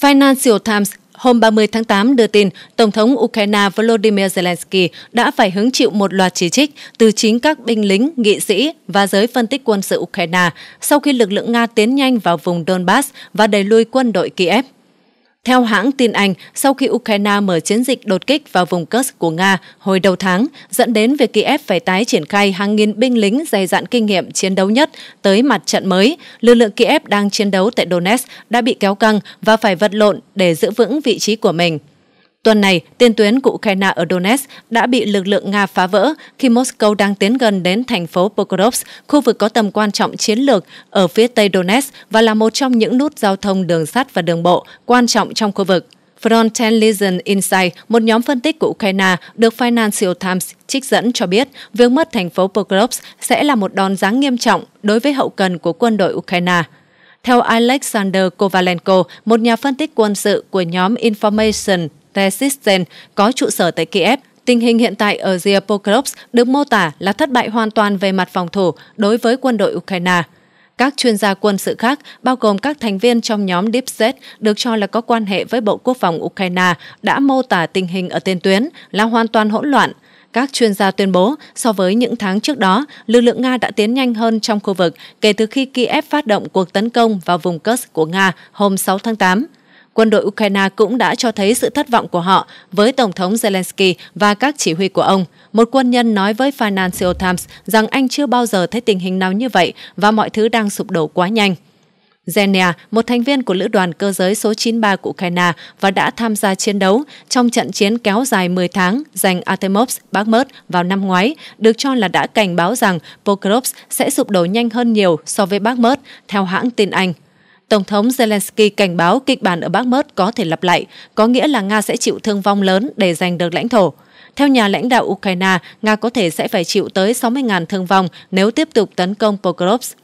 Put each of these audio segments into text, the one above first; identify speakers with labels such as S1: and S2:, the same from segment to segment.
S1: Financial Times hôm 30 tháng 8 đưa tin Tổng thống Ukraine Volodymyr Zelensky đã phải hứng chịu một loạt chỉ trích từ chính các binh lính, nghị sĩ và giới phân tích quân sự Ukraine sau khi lực lượng Nga tiến nhanh vào vùng Donbass và đẩy lui quân đội Kiev. Theo hãng tin Anh, sau khi Ukraine mở chiến dịch đột kích vào vùng Kursk của Nga hồi đầu tháng, dẫn đến việc Kiev phải tái triển khai hàng nghìn binh lính dày dạn kinh nghiệm chiến đấu nhất tới mặt trận mới, lực lượng Kiev đang chiến đấu tại Donetsk đã bị kéo căng và phải vật lộn để giữ vững vị trí của mình. Tuần này, tiền tuyến của Ukraine ở Donetsk đã bị lực lượng Nga phá vỡ khi Moscow đang tiến gần đến thành phố Pokrovsk, khu vực có tầm quan trọng chiến lược ở phía tây Donetsk và là một trong những nút giao thông đường sắt và đường bộ quan trọng trong khu vực. Frontier Legion Insight, một nhóm phân tích của Ukraine, được Financial Times trích dẫn cho biết việc mất thành phố Pokrovsk sẽ là một đòn giáng nghiêm trọng đối với hậu cần của quân đội Ukraine. Theo Alexander Kovalenko, một nhà phân tích quân sự của nhóm Information Resistance có trụ sở tại Kiev. Tình hình hiện tại ở Zhyapokrovsk được mô tả là thất bại hoàn toàn về mặt phòng thủ đối với quân đội Ukraine. Các chuyên gia quân sự khác, bao gồm các thành viên trong nhóm Deep State được cho là có quan hệ với Bộ Quốc phòng Ukraine, đã mô tả tình hình ở tiền tuyến là hoàn toàn hỗn loạn. Các chuyên gia tuyên bố, so với những tháng trước đó, lực lượng Nga đã tiến nhanh hơn trong khu vực kể từ khi Kiev phát động cuộc tấn công vào vùng Kursk của Nga hôm 6 tháng 8 quân đội Ukraine cũng đã cho thấy sự thất vọng của họ với Tổng thống Zelensky và các chỉ huy của ông. Một quân nhân nói với Financial Times rằng anh chưa bao giờ thấy tình hình nào như vậy và mọi thứ đang sụp đổ quá nhanh. Zenia, một thành viên của lữ đoàn cơ giới số 93 của Ukraine và đã tham gia chiến đấu trong trận chiến kéo dài 10 tháng giành Artemovsk Bakhmut vào năm ngoái, được cho là đã cảnh báo rằng Pokrovsk sẽ sụp đổ nhanh hơn nhiều so với Bakhmut, theo hãng tin Anh. Tổng thống Zelensky cảnh báo kịch bản ở Bakhmut có thể lặp lại, có nghĩa là Nga sẽ chịu thương vong lớn để giành được lãnh thổ. Theo nhà lãnh đạo Ukraine, Nga có thể sẽ phải chịu tới 60.000 thương vong nếu tiếp tục tấn công Pokrovsk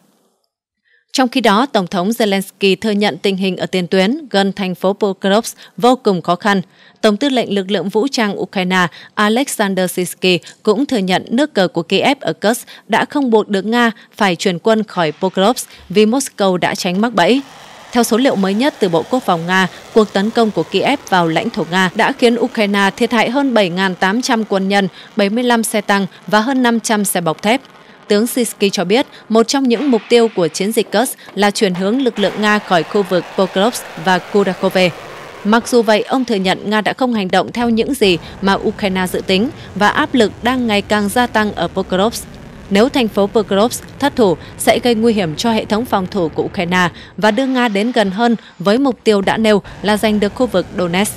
S1: trong khi đó, Tổng thống Zelensky thừa nhận tình hình ở tiền tuyến gần thành phố Pokrovsk vô cùng khó khăn. Tổng tư lệnh lực lượng vũ trang Ukraine Alexander Sisky cũng thừa nhận nước cờ của Kiev ở Kursk đã không buộc được Nga phải chuyển quân khỏi Pokrovsk vì Moscow đã tránh mắc bẫy. Theo số liệu mới nhất từ Bộ Quốc phòng Nga, cuộc tấn công của Kiev vào lãnh thổ Nga đã khiến Ukraine thiệt hại hơn 7.800 quân nhân, 75 xe tăng và hơn 500 xe bọc thép. Tướng Sisky cho biết một trong những mục tiêu của chiến dịch Kursk là chuyển hướng lực lượng Nga khỏi khu vực Pokrovsk và Kurakove. Mặc dù vậy, ông thừa nhận Nga đã không hành động theo những gì mà Ukraine dự tính và áp lực đang ngày càng gia tăng ở Pokrovsk. Nếu thành phố Pokrovsk thất thủ sẽ gây nguy hiểm cho hệ thống phòng thủ của Ukraine và đưa Nga đến gần hơn với mục tiêu đã nêu là giành được khu vực Donetsk.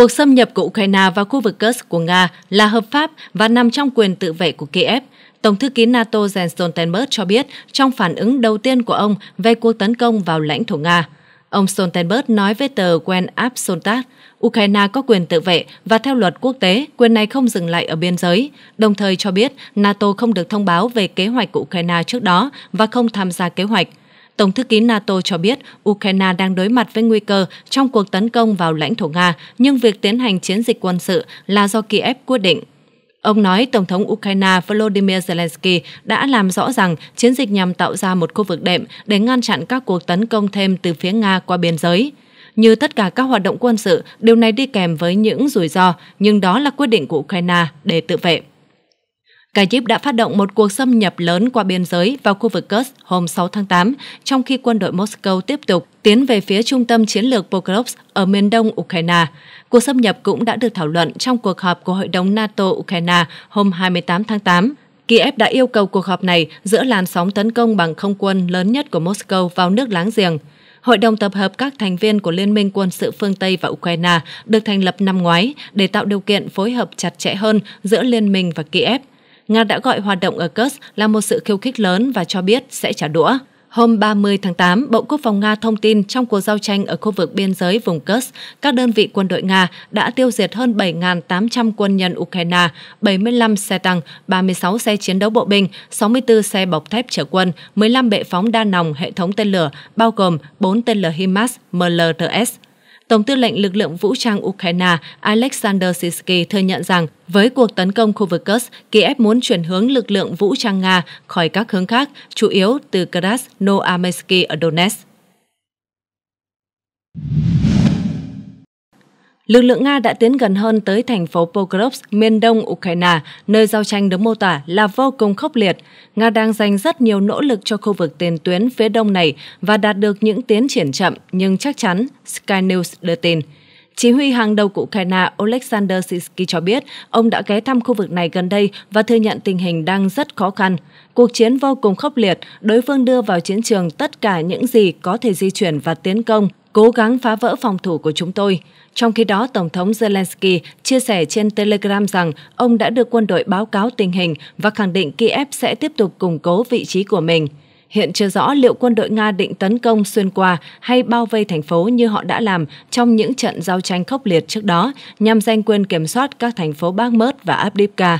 S1: Cuộc xâm nhập của Ukraine vào khu vực Kursk của Nga là hợp pháp và nằm trong quyền tự vệ của Kiev. Tổng thư ký NATO Jens Stoltenberg cho biết trong phản ứng đầu tiên của ông về cuộc tấn công vào lãnh thổ Nga. Ông Stoltenberg nói với tờ Quen Absoltat, Ukraine có quyền tự vệ và theo luật quốc tế, quyền này không dừng lại ở biên giới, đồng thời cho biết NATO không được thông báo về kế hoạch của Ukraine trước đó và không tham gia kế hoạch. Tổng thư ký NATO cho biết Ukraine đang đối mặt với nguy cơ trong cuộc tấn công vào lãnh thổ Nga, nhưng việc tiến hành chiến dịch quân sự là do Kiev quyết định. Ông nói Tổng thống Ukraine Volodymyr Zelensky đã làm rõ rằng chiến dịch nhằm tạo ra một khu vực đệm để ngăn chặn các cuộc tấn công thêm từ phía Nga qua biên giới. Như tất cả các hoạt động quân sự, điều này đi kèm với những rủi ro, nhưng đó là quyết định của Ukraine để tự vệ. Kyiv đã phát động một cuộc xâm nhập lớn qua biên giới vào khu vực Kursk hôm 6 tháng 8, trong khi quân đội Moscow tiếp tục tiến về phía trung tâm chiến lược Pokrovsk ở miền đông Ukraine. Cuộc xâm nhập cũng đã được thảo luận trong cuộc họp của Hội đồng NATO-Ukraine hôm 28 tháng 8. Kiev đã yêu cầu cuộc họp này giữa làn sóng tấn công bằng không quân lớn nhất của Moscow vào nước láng giềng. Hội đồng tập hợp các thành viên của Liên minh quân sự phương Tây và Ukraine được thành lập năm ngoái để tạo điều kiện phối hợp chặt chẽ hơn giữa Liên minh và Kiev. Nga đã gọi hoạt động ở Kursk là một sự khiêu khích lớn và cho biết sẽ trả đũa. Hôm 30 tháng 8, Bộ Quốc phòng Nga thông tin trong cuộc giao tranh ở khu vực biên giới vùng Kursk, các đơn vị quân đội Nga đã tiêu diệt hơn 7.800 quân nhân Ukraine, 75 xe tăng, 36 xe chiến đấu bộ binh, 64 xe bọc thép chở quân, 15 bệ phóng đa nòng hệ thống tên lửa, bao gồm 4 tên lửa HIMARS MLRS, Tổng tư lệnh lực lượng vũ trang Ukraine Alexander Sisky thừa nhận rằng với cuộc tấn công khu vực Kursk, Kiev muốn chuyển hướng lực lượng vũ trang Nga khỏi các hướng khác, chủ yếu từ Krasnoarmeysky ở Donetsk lực lượng Nga đã tiến gần hơn tới thành phố Pokrovsk, miền đông Ukraine, nơi giao tranh được mô tả là vô cùng khốc liệt. Nga đang dành rất nhiều nỗ lực cho khu vực tiền tuyến phía đông này và đạt được những tiến triển chậm nhưng chắc chắn, Sky News đưa tin. Chỉ huy hàng đầu của Ukraine Oleksandr Sisky cho biết ông đã ghé thăm khu vực này gần đây và thừa nhận tình hình đang rất khó khăn. Cuộc chiến vô cùng khốc liệt, đối phương đưa vào chiến trường tất cả những gì có thể di chuyển và tiến công, cố gắng phá vỡ phòng thủ của chúng tôi. Trong khi đó, Tổng thống Zelensky chia sẻ trên Telegram rằng ông đã được quân đội báo cáo tình hình và khẳng định Kiev sẽ tiếp tục củng cố vị trí của mình. Hiện chưa rõ liệu quân đội Nga định tấn công xuyên qua hay bao vây thành phố như họ đã làm trong những trận giao tranh khốc liệt trước đó nhằm giành quyền kiểm soát các thành phố Bakhmut và Abdivka.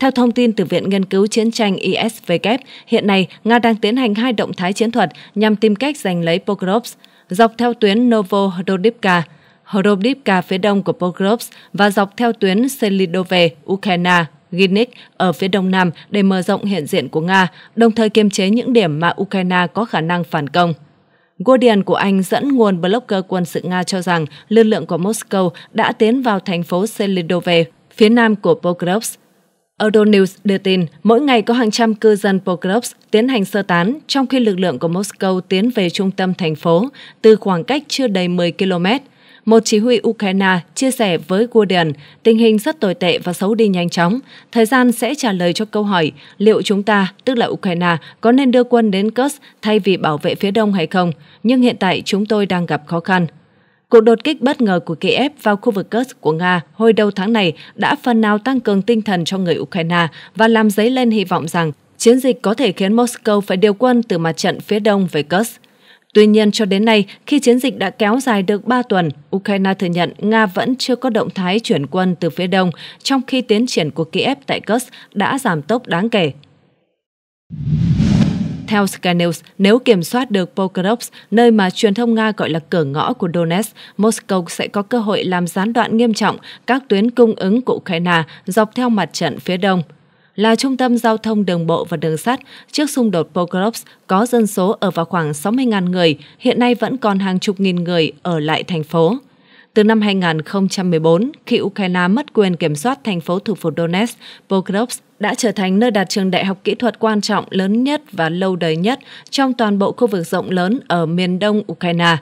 S1: Theo thông tin từ Viện Nghiên cứu Chiến tranh ISW, hiện nay Nga đang tiến hành hai động thái chiến thuật nhằm tìm cách giành lấy Pokrovsk dọc theo tuyến Novododivka – Hrodivka phía đông của Pokrovsk và dọc theo tuyến Selidove, Ukraine, Ginnik ở phía đông nam để mở rộng hiện diện của Nga, đồng thời kiềm chế những điểm mà Ukraine có khả năng phản công. Guardian của Anh dẫn nguồn blogger quân sự Nga cho rằng lực lượng của Moscow đã tiến vào thành phố Selidove, phía nam của Pokrovsk. Euronews đưa tin, mỗi ngày có hàng trăm cư dân Pokrovsk tiến hành sơ tán, trong khi lực lượng của Moscow tiến về trung tâm thành phố, từ khoảng cách chưa đầy 10 km một chỉ huy Ukraine chia sẻ với Guardian tình hình rất tồi tệ và xấu đi nhanh chóng. Thời gian sẽ trả lời cho câu hỏi liệu chúng ta, tức là Ukraine, có nên đưa quân đến Kursk thay vì bảo vệ phía đông hay không, nhưng hiện tại chúng tôi đang gặp khó khăn. Cuộc đột kích bất ngờ của Kiev vào khu vực Kursk của Nga hồi đầu tháng này đã phần nào tăng cường tinh thần cho người Ukraine và làm dấy lên hy vọng rằng chiến dịch có thể khiến Moscow phải điều quân từ mặt trận phía đông về Kursk. Tuy nhiên, cho đến nay, khi chiến dịch đã kéo dài được 3 tuần, Ukraine thừa nhận Nga vẫn chưa có động thái chuyển quân từ phía đông, trong khi tiến triển của Kiev tại Kursk đã giảm tốc đáng kể. Theo Sky News, nếu kiểm soát được Pokrovsk, nơi mà truyền thông Nga gọi là cửa ngõ của Donetsk, Moscow sẽ có cơ hội làm gián đoạn nghiêm trọng các tuyến cung ứng của Ukraine dọc theo mặt trận phía đông – là trung tâm giao thông đường bộ và đường sắt trước xung đột Pokrovsk có dân số ở vào khoảng 60.000 người, hiện nay vẫn còn hàng chục nghìn người ở lại thành phố. Từ năm 2014, khi Ukraine mất quyền kiểm soát thành phố thủ phủ Donetsk, Pokrovsk đã trở thành nơi đặt trường đại học kỹ thuật quan trọng lớn nhất và lâu đời nhất trong toàn bộ khu vực rộng lớn ở miền đông Ukraine.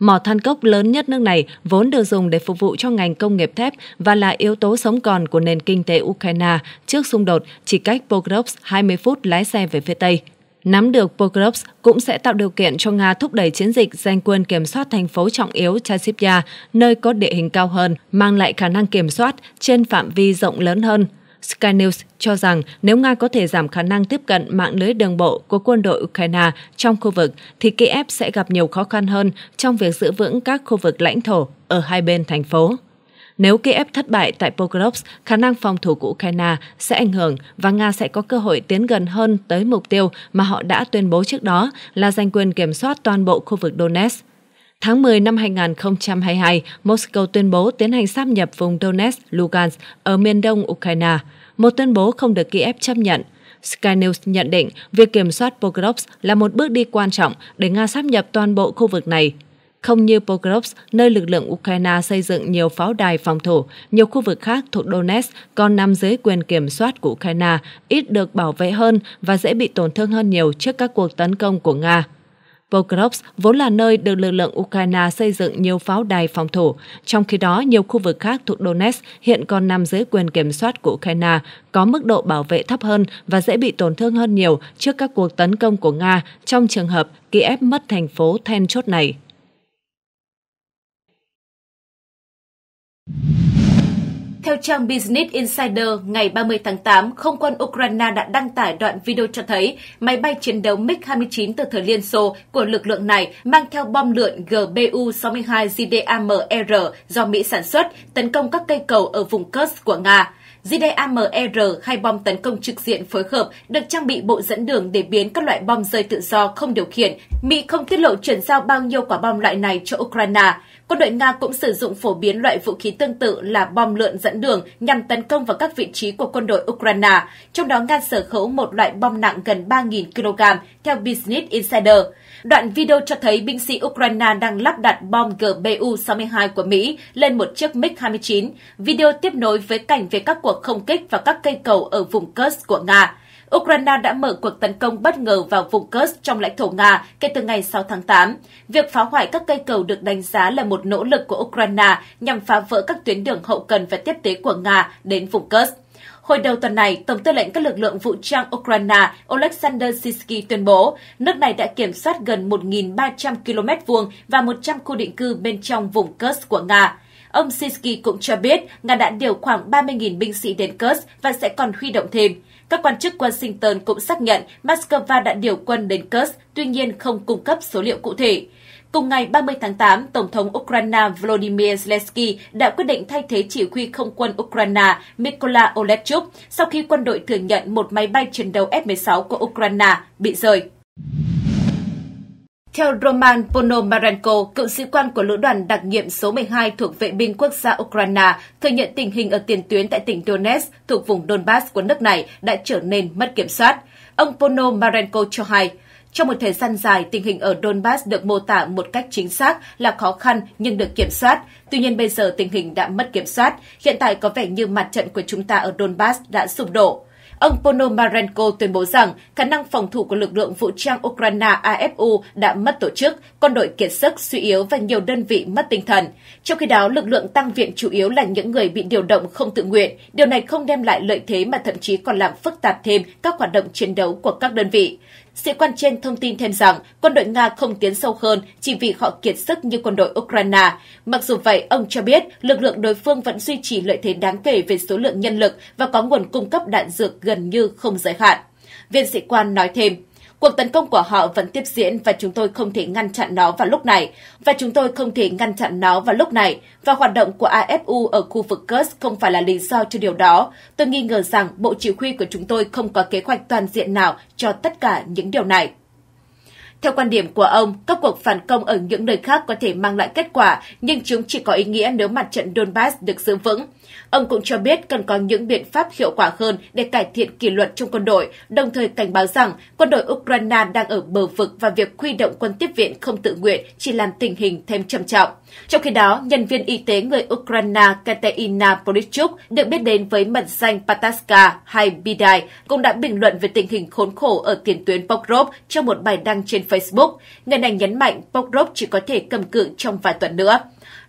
S1: Mỏ than cốc lớn nhất nước này vốn được dùng để phục vụ cho ngành công nghiệp thép và là yếu tố sống còn của nền kinh tế Ukraine trước xung đột chỉ cách Pokrovsk 20 phút lái xe về phía Tây. Nắm được Pokrovsk cũng sẽ tạo điều kiện cho Nga thúc đẩy chiến dịch giành quyền kiểm soát thành phố trọng yếu Chasivya, nơi có địa hình cao hơn, mang lại khả năng kiểm soát trên phạm vi rộng lớn hơn – Sky News cho rằng nếu Nga có thể giảm khả năng tiếp cận mạng lưới đường bộ của quân đội Ukraine trong khu vực, thì Kiev sẽ gặp nhiều khó khăn hơn trong việc giữ vững các khu vực lãnh thổ ở hai bên thành phố. Nếu Kiev thất bại tại Pokrovsk, khả năng phòng thủ của Ukraine sẽ ảnh hưởng và Nga sẽ có cơ hội tiến gần hơn tới mục tiêu mà họ đã tuyên bố trước đó là giành quyền kiểm soát toàn bộ khu vực Donetsk. Tháng 10 năm 2022, Moscow tuyên bố tiến hành sáp nhập vùng Donetsk, Lugansk ở miền đông Ukraine, một tuyên bố không được Kiev chấp nhận. Sky News nhận định việc kiểm soát Pokrovsk là một bước đi quan trọng để Nga sáp nhập toàn bộ khu vực này. Không như Pokrovsk, nơi lực lượng Ukraine xây dựng nhiều pháo đài phòng thủ, nhiều khu vực khác thuộc Donetsk còn nằm dưới quyền kiểm soát của Ukraine, ít được bảo vệ hơn và dễ bị tổn thương hơn nhiều trước các cuộc tấn công của Nga. Pokrovsk vốn là nơi được lực lượng Ukraine xây dựng nhiều pháo đài phòng thủ, trong khi đó nhiều khu vực khác thuộc Donetsk hiện còn nằm dưới quyền kiểm soát của Ukraine, có mức độ bảo vệ thấp hơn và dễ bị tổn thương hơn nhiều trước các cuộc tấn công của Nga trong trường hợp Kiev mất thành phố then chốt này.
S2: Theo trang Business Insider, ngày 30 tháng 8, không quân Ukraine đã đăng tải đoạn video cho thấy máy bay chiến đấu MiG-29 từ thời Liên Xô của lực lượng này mang theo bom lượn GBU-62 jdam do Mỹ sản xuất tấn công các cây cầu ở vùng Kursk của Nga. JDAMR e hay bom tấn công trực diện phối hợp được trang bị bộ dẫn đường để biến các loại bom rơi tự do không điều khiển. Mỹ không tiết lộ chuyển giao bao nhiêu quả bom loại này cho Ukraine. Quân đội Nga cũng sử dụng phổ biến loại vũ khí tương tự là bom lượn dẫn đường nhằm tấn công vào các vị trí của quân đội Ukraine. Trong đó Nga sở hữu một loại bom nặng gần 3.000 kg, theo Business Insider. Đoạn video cho thấy binh sĩ Ukraine đang lắp đặt bom GBU-62 của Mỹ lên một chiếc MiG-29. Video tiếp nối với cảnh về các cuộc không kích và các cây cầu ở vùng Kursk của Nga. Ukraine đã mở cuộc tấn công bất ngờ vào vùng Kursk trong lãnh thổ Nga kể từ ngày 6 tháng 8. Việc phá hoại các cây cầu được đánh giá là một nỗ lực của Ukraine nhằm phá vỡ các tuyến đường hậu cần và tiếp tế của Nga đến vùng Kursk. Hồi đầu tuần này, Tổng tư lệnh các lực lượng vũ trang Ukraine Oleksandr Sisky tuyên bố nước này đã kiểm soát gần 1.300 km vuông và 100 khu định cư bên trong vùng Kursk của Nga. Ông Sisky cũng cho biết Nga đã điều khoảng 30.000 binh sĩ đến Kursk và sẽ còn huy động thêm. Các quan chức Washington cũng xác nhận Moscow đã điều quân đến Kursk, tuy nhiên không cung cấp số liệu cụ thể. Cùng ngày 30 tháng 8, Tổng thống Ukraine Volodymyr Zelensky đã quyết định thay thế chỉ huy không quân Ukraine Mykola Olechuk sau khi quân đội thừa nhận một máy bay chiến đấu F-16 của Ukraine bị rơi. Theo Roman Ponomarenko, cựu sĩ quan của lữ đoàn đặc nhiệm số 12 thuộc vệ binh quốc gia Ukraine, thừa nhận tình hình ở tiền tuyến tại tỉnh Donetsk thuộc vùng Donbass của nước này đã trở nên mất kiểm soát. Ông Ponomarenko cho hay, trong một thời gian dài, tình hình ở Donbass được mô tả một cách chính xác là khó khăn nhưng được kiểm soát. Tuy nhiên bây giờ tình hình đã mất kiểm soát. Hiện tại có vẻ như mặt trận của chúng ta ở Donbass đã sụp đổ. Ông Ponomarenko tuyên bố rằng khả năng phòng thủ của lực lượng vũ trang Ukraine AFU đã mất tổ chức, quân đội kiệt sức, suy yếu và nhiều đơn vị mất tinh thần. Trong khi đó, lực lượng tăng viện chủ yếu là những người bị điều động không tự nguyện. Điều này không đem lại lợi thế mà thậm chí còn làm phức tạp thêm các hoạt động chiến đấu của các đơn vị. Sĩ quan trên thông tin thêm rằng quân đội Nga không tiến sâu hơn chỉ vì họ kiệt sức như quân đội Ukraine. Mặc dù vậy, ông cho biết lực lượng đối phương vẫn duy trì lợi thế đáng kể về số lượng nhân lực và có nguồn cung cấp đạn dược gần như không giới hạn. Viên sĩ quan nói thêm, Cuộc tấn công của họ vẫn tiếp diễn và chúng tôi không thể ngăn chặn nó vào lúc này, và chúng tôi không thể ngăn chặn nó vào lúc này, và hoạt động của AFU ở khu vực Kursk không phải là lý do cho điều đó. Tôi nghi ngờ rằng bộ chỉ huy của chúng tôi không có kế hoạch toàn diện nào cho tất cả những điều này. Theo quan điểm của ông, các cuộc phản công ở những nơi khác có thể mang lại kết quả, nhưng chúng chỉ có ý nghĩa nếu mặt trận Donbass được giữ vững. Ông cũng cho biết cần có những biện pháp hiệu quả hơn để cải thiện kỷ luật trong quân đội, đồng thời cảnh báo rằng quân đội Ukraine đang ở bờ vực và việc huy động quân tiếp viện không tự nguyện chỉ làm tình hình thêm trầm trọng. Trong khi đó, nhân viên y tế người Ukraine Katerina Polichuk được biết đến với mật danh Pataska hay Bidai cũng đã bình luận về tình hình khốn khổ ở tiền tuyến Pokrov trong một bài đăng trên Facebook. Người này nhấn mạnh Pokrov chỉ có thể cầm cự trong vài tuần nữa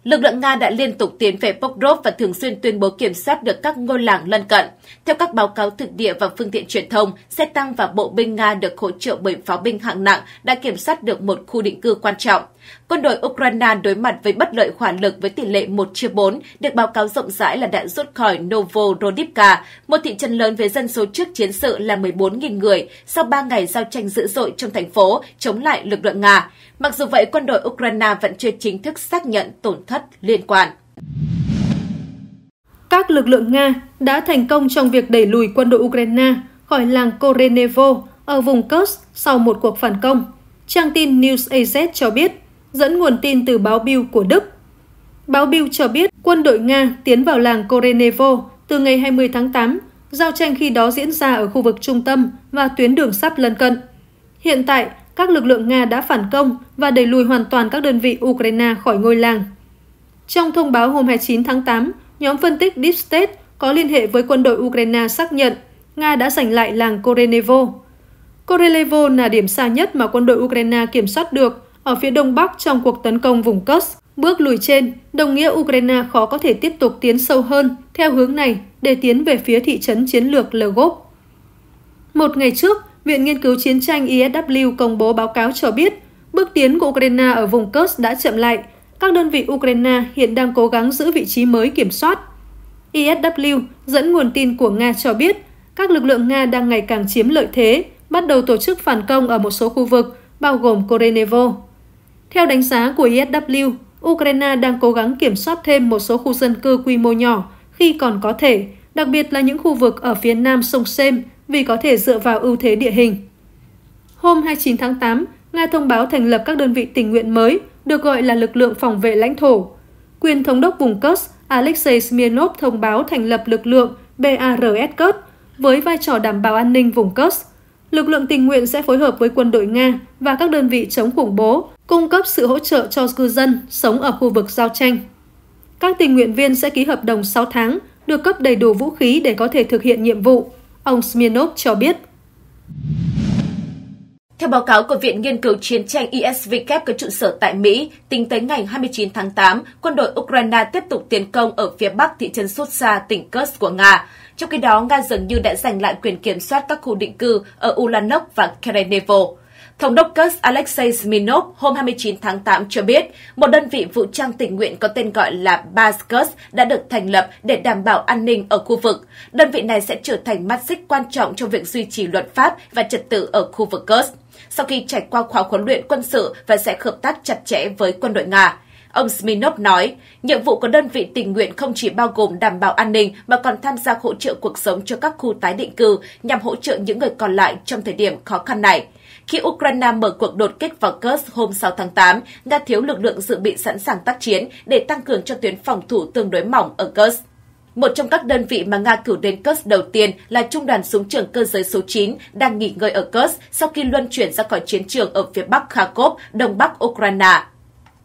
S2: lực lượng Nga đã liên tục tiến về Pokrov và thường xuyên tuyên bố kiểm soát được các ngôi làng lân cận. Theo các báo cáo thực địa và phương tiện truyền thông, xe tăng và bộ binh Nga được hỗ trợ bởi pháo binh hạng nặng đã kiểm soát được một khu định cư quan trọng. Quân đội Ukraine đối mặt với bất lợi hỏa lực với tỷ lệ 1 chia 4, được báo cáo rộng rãi là đã rút khỏi Novorodivka, một thị trấn lớn với dân số trước chiến sự là 14.000 người, sau 3 ngày giao tranh dữ dội trong thành phố chống lại lực lượng Nga. Mặc dù vậy, quân đội Ukraine vẫn chưa chính thức xác nhận tổn thất thất liên quan.
S3: Các lực lượng Nga đã thành công trong việc đẩy lùi quân đội Ukraine khỏi làng Korenevo ở vùng Kursk sau một cuộc phản công. Trang tin News AZ cho biết, dẫn nguồn tin từ báo Bill của Đức. Báo Bill cho biết quân đội Nga tiến vào làng Korenevo từ ngày 20 tháng 8, giao tranh khi đó diễn ra ở khu vực trung tâm và tuyến đường sắt lân cận. Hiện tại, các lực lượng Nga đã phản công và đẩy lùi hoàn toàn các đơn vị Ukraine khỏi ngôi làng. Trong thông báo hôm 29 tháng 8, nhóm phân tích Deep State có liên hệ với quân đội Ukraine xác nhận Nga đã giành lại làng Korenevo. Korenevo là điểm xa nhất mà quân đội Ukraine kiểm soát được ở phía đông bắc trong cuộc tấn công vùng Kursk. Bước lùi trên, đồng nghĩa Ukraine khó có thể tiếp tục tiến sâu hơn theo hướng này để tiến về phía thị trấn chiến lược Lgov. Một ngày trước, Viện Nghiên cứu Chiến tranh ISW công bố báo cáo cho biết bước tiến của Ukraine ở vùng Kursk đã chậm lại các đơn vị Ukraine hiện đang cố gắng giữ vị trí mới kiểm soát. ISW dẫn nguồn tin của Nga cho biết các lực lượng Nga đang ngày càng chiếm lợi thế, bắt đầu tổ chức phản công ở một số khu vực, bao gồm Korenevo. Theo đánh giá của ISW, Ukraine đang cố gắng kiểm soát thêm một số khu dân cư quy mô nhỏ khi còn có thể, đặc biệt là những khu vực ở phía nam sông Sêm, vì có thể dựa vào ưu thế địa hình. Hôm 29 tháng 8, Nga thông báo thành lập các đơn vị tình nguyện mới được gọi là lực lượng phòng vệ lãnh thổ. Quyền thống đốc vùng Kursk Alexei Smirnov thông báo thành lập lực lượng BARS Kursk với vai trò đảm bảo an ninh vùng Kursk. Lực lượng tình nguyện sẽ phối hợp với quân đội Nga và các đơn vị chống khủng bố, cung cấp sự hỗ trợ cho cư dân sống ở khu vực giao tranh. Các tình nguyện viên sẽ ký hợp đồng 6 tháng, được cấp đầy đủ vũ khí để có thể thực hiện nhiệm vụ, ông Smirnov cho biết.
S2: Theo báo cáo của Viện Nghiên cứu Chiến tranh ISVK có trụ sở tại Mỹ, tính tới ngày 29 tháng 8, quân đội Ukraine tiếp tục tiến công ở phía bắc thị trấn Sutsa, tỉnh Kursk của Nga. Trong khi đó, Nga dường như đã giành lại quyền kiểm soát các khu định cư ở Ulanok và Kerenevo. Thống đốc Kurs Alexei Smirnov hôm 29 tháng 8 cho biết, một đơn vị vũ trang tình nguyện có tên gọi là Baskus đã được thành lập để đảm bảo an ninh ở khu vực. Đơn vị này sẽ trở thành mắt xích quan trọng trong việc duy trì luật pháp và trật tự ở khu vực Kurs sau khi trải qua khóa huấn luyện quân sự và sẽ hợp tác chặt chẽ với quân đội Nga. Ông Smirnov nói, nhiệm vụ của đơn vị tình nguyện không chỉ bao gồm đảm bảo an ninh mà còn tham gia hỗ trợ cuộc sống cho các khu tái định cư nhằm hỗ trợ những người còn lại trong thời điểm khó khăn này. Khi Ukraine mở cuộc đột kích vào Kursk hôm 6 tháng 8, Nga thiếu lực lượng dự bị sẵn sàng tác chiến để tăng cường cho tuyến phòng thủ tương đối mỏng ở Kursk. Một trong các đơn vị mà Nga cử đến Kursk đầu tiên là Trung đoàn Súng trường Cơ giới số 9 đang nghỉ ngơi ở Kursk sau khi luân chuyển ra khỏi chiến trường ở phía bắc Kharkov, đông bắc Ukraine.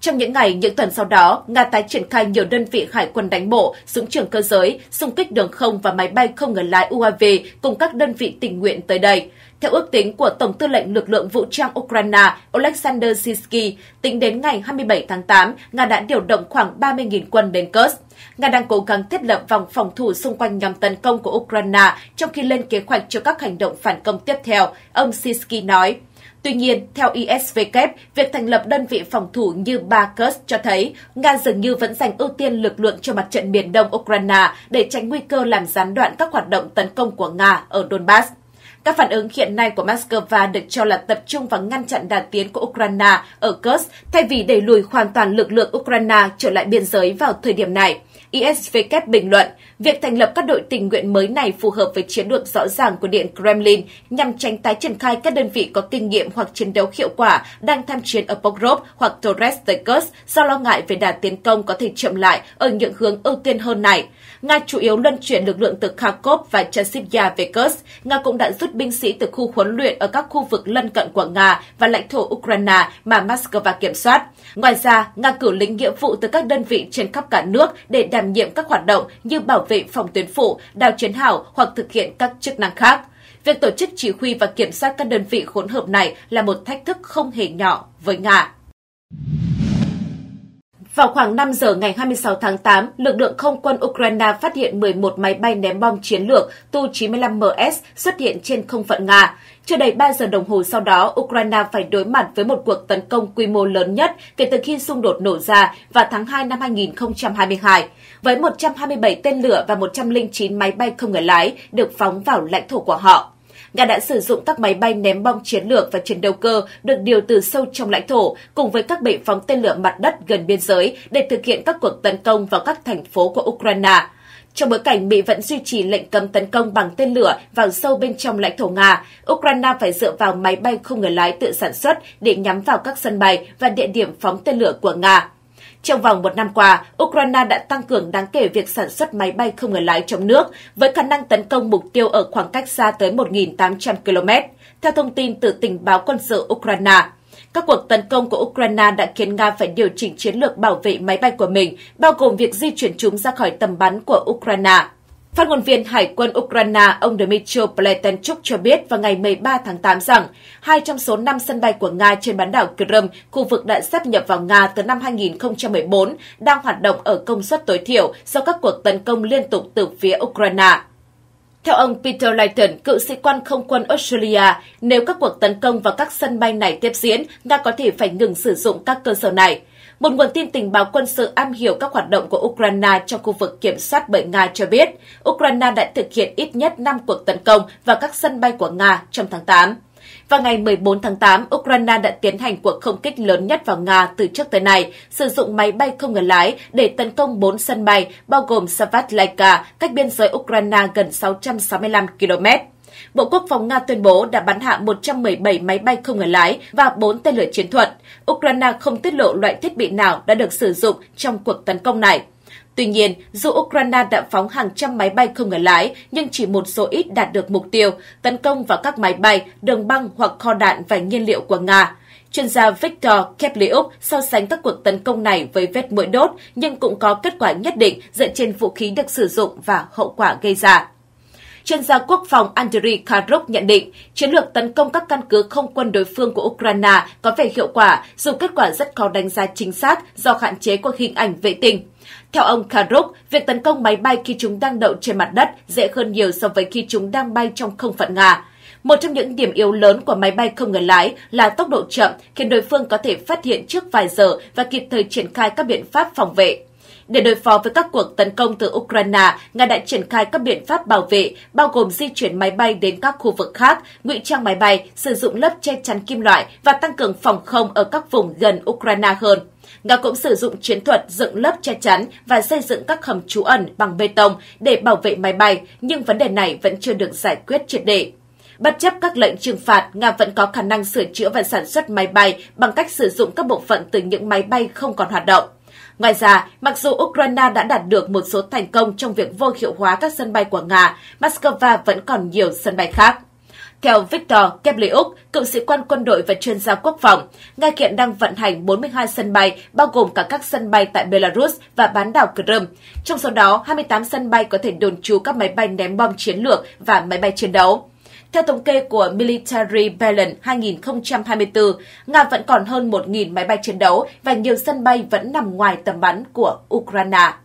S2: Trong những ngày, những tuần sau đó, Nga tái triển khai nhiều đơn vị hải quân đánh bộ, súng trường cơ giới, xung kích đường không và máy bay không người lái UAV cùng các đơn vị tình nguyện tới đây. Theo ước tính của Tổng tư lệnh lực lượng vũ trang Ukraine Oleksandr Sisky, tính đến ngày 27 tháng 8, Nga đã điều động khoảng 30.000 quân đến Kursk. Nga đang cố gắng thiết lập vòng phòng thủ xung quanh nhằm tấn công của Ukraine trong khi lên kế hoạch cho các hành động phản công tiếp theo, ông Sisky nói. Tuy nhiên, theo ISW, việc thành lập đơn vị phòng thủ như Barkus cho thấy Nga dường như vẫn dành ưu tiên lực lượng cho mặt trận miền đông Ukraine để tránh nguy cơ làm gián đoạn các hoạt động tấn công của Nga ở Donbass. Các phản ứng hiện nay của Moscow được cho là tập trung vào ngăn chặn đà tiến của Ukraine ở Kursk thay vì đẩy lùi hoàn toàn lực lượng Ukraine trở lại biên giới vào thời điểm này. ISVK bình luận, việc thành lập các đội tình nguyện mới này phù hợp với chiến lược rõ ràng của Điện Kremlin nhằm tránh tái triển khai các đơn vị có kinh nghiệm hoặc chiến đấu hiệu quả đang tham chiến ở Pokrov hoặc Torres Tigers do lo ngại về đà tiến công có thể chậm lại ở những hướng ưu tiên hơn này. Nga chủ yếu luân chuyển lực lượng từ Kharkov và chasiv về Kursk. Nga cũng đã rút binh sĩ từ khu huấn luyện ở các khu vực lân cận của Nga và lãnh thổ Ukraine mà Moscow kiểm soát. Ngoài ra, Nga cử lính nghĩa vụ từ các đơn vị trên khắp cả nước để đảm nhiệm các hoạt động như bảo vệ phòng tuyến phụ, đào chiến hào hoặc thực hiện các chức năng khác. Việc tổ chức chỉ huy và kiểm soát các đơn vị hỗn hợp này là một thách thức không hề nhỏ với Nga. Vào khoảng 5 giờ ngày 26 tháng 8, lực lượng không quân Ukraine phát hiện 11 máy bay ném bom chiến lược Tu-95MS xuất hiện trên không phận Nga. Chưa đầy 3 giờ đồng hồ sau đó, Ukraine phải đối mặt với một cuộc tấn công quy mô lớn nhất kể từ khi xung đột nổ ra vào tháng 2 năm 2022, với 127 tên lửa và 109 máy bay không người lái được phóng vào lãnh thổ của họ. Nga đã sử dụng các máy bay ném bom chiến lược và chiến đấu cơ được điều từ sâu trong lãnh thổ cùng với các bệ phóng tên lửa mặt đất gần biên giới để thực hiện các cuộc tấn công vào các thành phố của Ukraine. Trong bối cảnh Mỹ vẫn duy trì lệnh cấm tấn công bằng tên lửa vào sâu bên trong lãnh thổ Nga, Ukraine phải dựa vào máy bay không người lái tự sản xuất để nhắm vào các sân bay và địa điểm phóng tên lửa của Nga. Trong vòng một năm qua, Ukraine đã tăng cường đáng kể việc sản xuất máy bay không người lái trong nước với khả năng tấn công mục tiêu ở khoảng cách xa tới 1.800 km, theo thông tin từ tình báo quân sự Ukraine. Các cuộc tấn công của Ukraine đã khiến Nga phải điều chỉnh chiến lược bảo vệ máy bay của mình, bao gồm việc di chuyển chúng ra khỏi tầm bắn của Ukraine. Phát ngôn viên Hải quân Ukraine ông Dmitry Pletenchuk cho biết vào ngày 13 tháng 8 rằng hai trong số 5 sân bay của Nga trên bán đảo Crimea, khu vực đã sáp nhập vào Nga từ năm 2014, đang hoạt động ở công suất tối thiểu do các cuộc tấn công liên tục từ phía Ukraine. Theo ông Peter Leighton, cựu sĩ quan không quân Australia, nếu các cuộc tấn công vào các sân bay này tiếp diễn, Nga có thể phải ngừng sử dụng các cơ sở này. Một nguồn tin tình báo quân sự am hiểu các hoạt động của Ukraine trong khu vực kiểm soát bởi Nga cho biết, Ukraine đã thực hiện ít nhất 5 cuộc tấn công vào các sân bay của Nga trong tháng 8. Vào ngày 14 tháng 8, Ukraine đã tiến hành cuộc không kích lớn nhất vào Nga từ trước tới nay, sử dụng máy bay không người lái để tấn công 4 sân bay, bao gồm Savatlaika, cách biên giới Ukraine gần 665 km. Bộ Quốc phòng Nga tuyên bố đã bắn hạ 117 máy bay không người lái và 4 tên lửa chiến thuật. Ukraine không tiết lộ loại thiết bị nào đã được sử dụng trong cuộc tấn công này. Tuy nhiên, dù Ukraine đã phóng hàng trăm máy bay không người lái, nhưng chỉ một số ít đạt được mục tiêu, tấn công vào các máy bay, đường băng hoặc kho đạn và nhiên liệu của Nga. Chuyên gia Victor Kepliuk so sánh các cuộc tấn công này với vết mũi đốt, nhưng cũng có kết quả nhất định dựa trên vũ khí được sử dụng và hậu quả gây ra. Chuyên gia quốc phòng Andriy Karuk nhận định, chiến lược tấn công các căn cứ không quân đối phương của Ukraine có vẻ hiệu quả, dù kết quả rất khó đánh giá chính xác do hạn chế của hình ảnh vệ tinh. Theo ông Karuk, việc tấn công máy bay khi chúng đang đậu trên mặt đất dễ hơn nhiều so với khi chúng đang bay trong không phận Nga. Một trong những điểm yếu lớn của máy bay không người lái là tốc độ chậm, khiến đối phương có thể phát hiện trước vài giờ và kịp thời triển khai các biện pháp phòng vệ. Để đối phó với các cuộc tấn công từ Ukraine, Nga đã triển khai các biện pháp bảo vệ, bao gồm di chuyển máy bay đến các khu vực khác, ngụy trang máy bay, sử dụng lớp che chắn kim loại và tăng cường phòng không ở các vùng gần Ukraine hơn. Nga cũng sử dụng chiến thuật dựng lớp che chắn và xây dựng các hầm trú ẩn bằng bê tông để bảo vệ máy bay, nhưng vấn đề này vẫn chưa được giải quyết triệt để. Bất chấp các lệnh trừng phạt, Nga vẫn có khả năng sửa chữa và sản xuất máy bay bằng cách sử dụng các bộ phận từ những máy bay không còn hoạt động. Ngoài ra, mặc dù Ukraine đã đạt được một số thành công trong việc vô hiệu hóa các sân bay của Nga, Moscow vẫn còn nhiều sân bay khác. Theo viktor Kebliuk, cựu sĩ quan quân đội và chuyên gia quốc phòng, Nga hiện đang vận hành 42 sân bay, bao gồm cả các sân bay tại Belarus và bán đảo Crimea. Trong số đó, 28 sân bay có thể đồn trú các máy bay ném bom chiến lược và máy bay chiến đấu. Theo thống kê của Military Balance 2024, Nga vẫn còn hơn 1.000 máy bay chiến đấu và nhiều sân bay vẫn nằm ngoài tầm bắn của Ukraine.